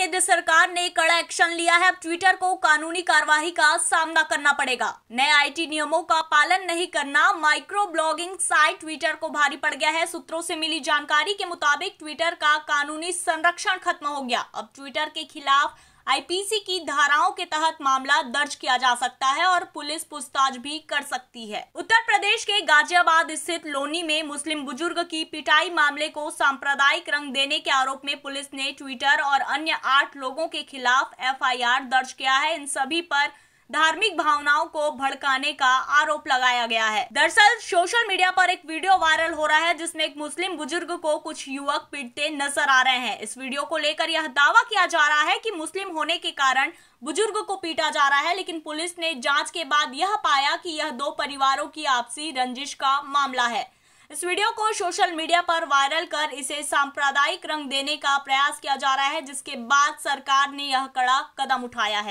केंद्र सरकार ने कड़ा एक्शन लिया है अब ट्विटर को कानूनी कार्यवाही का सामना करना पड़ेगा नए आईटी नियमों का पालन नहीं करना माइक्रो ब्लॉगिंग साइट ट्विटर को भारी पड़ गया है सूत्रों से मिली जानकारी के मुताबिक ट्विटर का कानूनी संरक्षण खत्म हो गया अब ट्विटर के खिलाफ आईपीसी की धाराओं के तहत मामला दर्ज किया जा सकता है और पुलिस पूछताछ भी कर सकती है उत्तर प्रदेश के गाजियाबाद स्थित लोनी में मुस्लिम बुजुर्ग की पिटाई मामले को सांप्रदायिक रंग देने के आरोप में पुलिस ने ट्विटर और अन्य आठ लोगों के खिलाफ एफआईआर दर्ज किया है इन सभी पर धार्मिक भावनाओं को भड़काने का आरोप लगाया गया है दरअसल सोशल मीडिया पर एक वीडियो वायरल हो रहा है जिसमें एक मुस्लिम बुजुर्ग को कुछ युवक पीटते नजर आ रहे हैं इस वीडियो को लेकर यह दावा किया जा रहा है कि मुस्लिम होने के कारण बुजुर्ग को पीटा जा रहा है लेकिन पुलिस ने जांच के बाद यह पाया कि यह दो परिवारों की आपसी रंजिश का मामला है इस वीडियो को सोशल मीडिया पर वायरल कर इसे सांप्रदायिक रंग देने का प्रयास किया जा रहा है जिसके बाद सरकार ने यह कड़ा कदम उठाया है